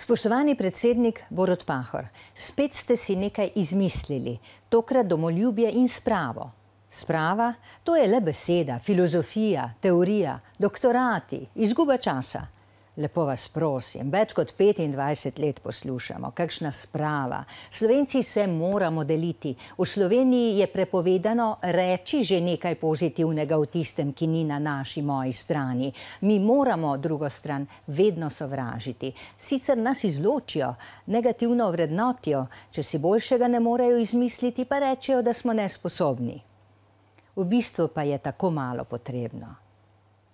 Spoštovani predsednik Borod Pahor, spet ste si nekaj izmislili, tokrat domoljubje in spravo. Sprava, to je le beseda, filozofija, teorija, doktorati, izguba časa. Lepo vas prosim, več kot 25 let poslušamo, kakšna sprava. Slovenci se moramo deliti. V Sloveniji je prepovedano reči že nekaj pozitivnega v tistem, ki ni na naši moji strani. Mi moramo drugo stran vedno sovražiti. Sicer nas izločijo, negativno vrednotijo, če si boljšega ne morejo izmisliti, pa rečejo, da smo nesposobni. V bistvu pa je tako malo potrebno.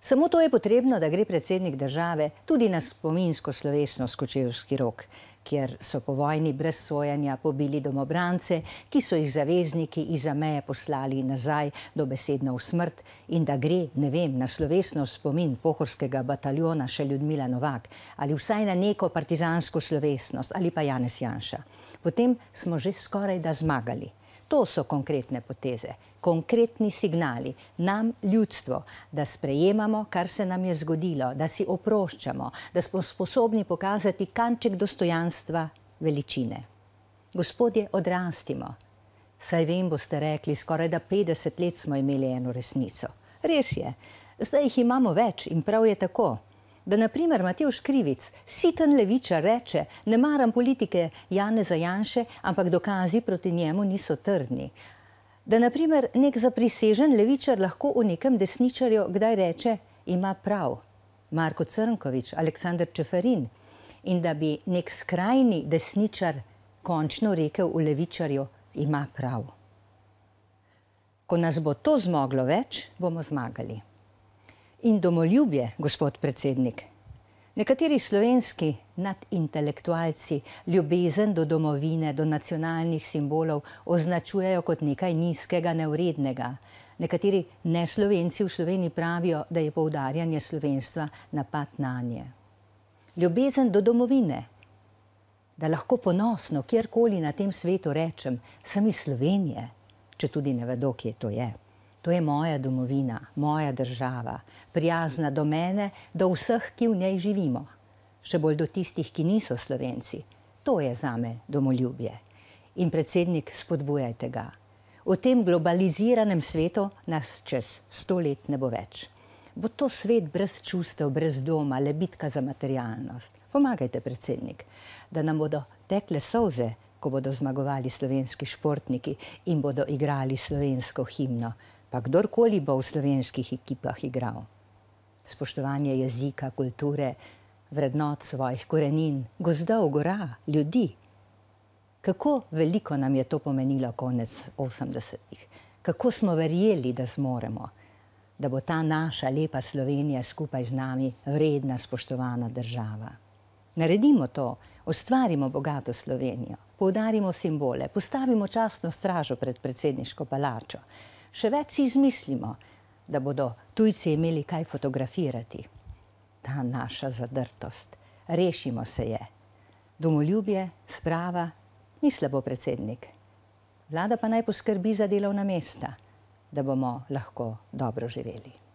Samo to je potrebno, da gre predsednik države tudi na spominsko slovesno skočevski rok, kjer so po vojni brez sojanja pobili domobrance, ki so jih zavezniki iza meje poslali nazaj do besedna v smrt in da gre, ne vem, na slovesno spomin pohorskega bataljona še Ljudmila Novak ali vsaj na neko partizansko slovesnost ali pa Janez Janša. Potem smo že skoraj da zmagali. To so konkretne poteze, konkretni signali nam, ljudstvo, da sprejemamo, kar se nam je zgodilo, da si oproščamo, da smo sposobni pokazati kanček dostojanstva veličine. Gospodje, odrastimo. Saj vem, boste rekli, skoraj da 50 let smo imeli eno resnico. Res je, zdaj jih imamo več in prav je tako da naprimer Matej Škrivic, siten levičar, reče: Ne maram politike Jana Zajanše, ampak dokazi proti njemu niso trdni. Da naprimer nek zaprisežen levičar lahko v nekem desničarju kdaj reče: Ima prav, Marko Crnkovič, Aleksandr Čeferin. In da bi nek skrajni desničar končno rekel v levičarju: Ima prav. Ko nas bo to zmoglo več, bomo zmagali in domoljubje, gospod predsednik. Nekateri slovenski nadintelektualci ljubezen do domovine, do nacionalnih simbolov označujejo kot nekaj nizkega, neurednega. Nekateri neslovenci v Sloveniji pravijo, da je poudarjanje slovenstva napad na nje. Ljubezen do domovine, da lahko ponosno kjerkoli na tem svetu rečem, sem iz Slovenije, če tudi ne vedo, kje to je. To je moja domovina, moja država, prijazna do mene, do vseh, ki v njej živimo. Še bolj do tistih, ki niso slovenci. To je zame domoljubje. In predsednik, spodbujajte ga. V tem globaliziranem svetu nas čez sto let ne bo več. Bo to svet brez čustev, brez doma, le bitka za materialnost. Pomagajte, predsednik, da nam bodo tekle solze, ko bodo zmagovali slovenski športniki in bodo igrali slovensko himno pa kdorkoli bo v slovenskih ekipah igral. Spoštovanje jezika, kulture, vrednot svojih korenin, gozdov, gora, ljudi. Kako veliko nam je to pomenilo konec 80-ih. Kako smo verjeli, da zmoremo, da bo ta naša lepa Slovenija skupaj z nami vredna spoštovana država. Naredimo to, ustvarimo bogato Slovenijo, poudarimo simbole, postavimo častno stražo pred predsedniško palačo, še več si izmislimo, da bodo tujci imeli kaj fotografirati. Ta naša zadrtost. Rešimo se je. Domoljubje, sprava, ni slabo predsednik. Vlada pa naj poskrbi za delovna mesta, da bomo lahko dobro živeli.